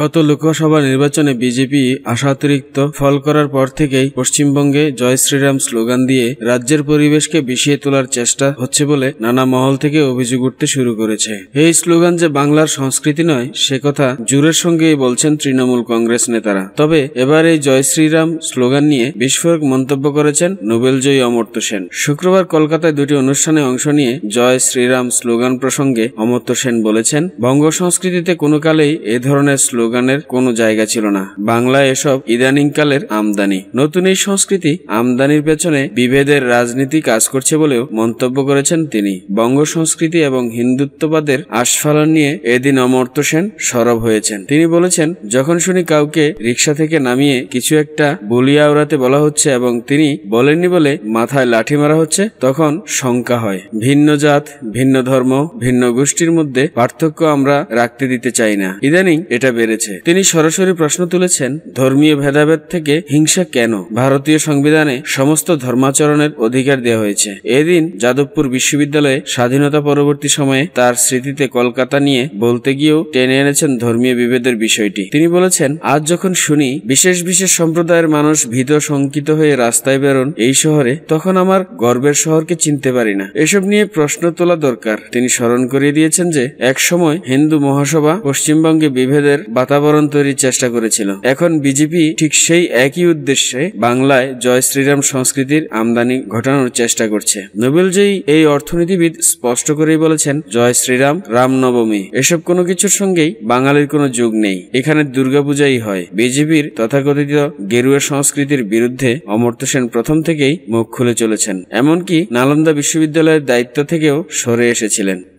গত লোকসভা নির্বাচনে বিজেপি আশাতিরিক্ত ফল করার পর থেকেই পশ্চিমবঙ্গে জয় শ্রীরাম স্লোগান দিয়ে রাজ্যের পরিবেশকে বিষিয়ে তোলার চেষ্টা হচ্ছে বলে নানা মহল থেকে অভিযোগ উঠতে শুরু করেছে এই স্লোগান যে বাংলার সংস্কৃতি নয় সে কথা জোরের সঙ্গেই বলছেন তৃণমূল কংগ্রেস নেতারা তবে এবার এই জয় শ্রীরাম স্লোগান নিয়ে বিস্ফোরক মন্তব্য করেছেন নোবেলজয়ী অমর্ত্য সেন শুক্রবার কলকাতায় দুটি অনুষ্ঠানে অংশ নিয়ে জয় শ্রীরাম স্লোগান প্রসঙ্গে অমর্ত্য সেন বলেছেন বঙ্গ সংস্কৃতিতে কোনো কালেই এ ধরনের স্লোগান স্লোগানের কোনো জায়গা ছিল না বাংলায় এসব ইদানিংকালের আমদানি নতুন এই সংস্কৃতি আমদানির পেছনে বিভেদের রাজনীতি কাজ করছে বলেও মন্তব্য করেছেন তিনি বঙ্গ সংস্কৃতি এবং হিন্দুত্ববাদের আস্ফালন নিয়ে এদিন অমর্ত্য সেন সরব হয়েছেন তিনি বলেছেন যখন শুনি কাউকে রিক্সা থেকে নামিয়ে কিছু একটা বলিয়া ওড়াতে বলা হচ্ছে এবং তিনি বলেননি বলে মাথায় লাঠি মারা হচ্ছে তখন শঙ্কা হয় ভিন্ন জাত ভিন্ন ধর্ম ভিন্ন গোষ্ঠীর মধ্যে পার্থক্য আমরা রাখতে দিতে চাই না ইদানিং এটা বেড়ে রয়েছে তিনি সরাসরি প্রশ্ন তুলেছেন ধর্মীয় ভেদাভেদ থেকে হিংসা কেন ভারতীয় সংবিধানে সমস্ত ধর্মাচরণের অধিকার দেওয়া হয়েছে এদিন যাদবপুর বিশ্ববিদ্যালয়ে স্বাধীনতা পরবর্তী সময়ে তার স্মৃতিতে কলকাতা নিয়ে বলতে গিয়েও টেনে এনেছেন ধর্মীয় বিভেদের বিষয়টি তিনি বলেছেন আজ যখন শুনি বিশেষ বিশেষ সম্প্রদায়ের মানুষ ভীত শঙ্কিত হয়ে রাস্তায় বেরোন এই শহরে তখন আমার গর্বের শহরকে চিনতে পারি না এসব নিয়ে প্রশ্ন তোলা দরকার তিনি স্মরণ করিয়ে দিয়েছেন যে এক সময় হিন্দু মহাসভা পশ্চিমবঙ্গে বিভেদের বা বাতাবরণ তৈরির চেষ্টা করেছিল এখন বিজেপি ঠিক সেই একই উদ্দেশ্যে বাংলায় জয় শ্রীরাম সংস্কৃতির আমদানি ঘটানোর চেষ্টা করছে নোবেলজয়ী এই অর্থনীতিবিদ স্পষ্ট করেই বলেছেন জয় শ্রীরাম রামনবমী এসব কোনো কিছুর সঙ্গেই বাঙালির কোনো যোগ নেই এখানে দুর্গাপূজাই হয় বিজেপির তথাকথিত গেরুয়া সংস্কৃতির বিরুদ্ধে অমর্ত্য সেন প্রথম থেকেই মুখ খুলে চলেছেন এমনকি নালন্দা বিশ্ববিদ্যালয়ের দায়িত্ব থেকেও সরে এসেছিলেন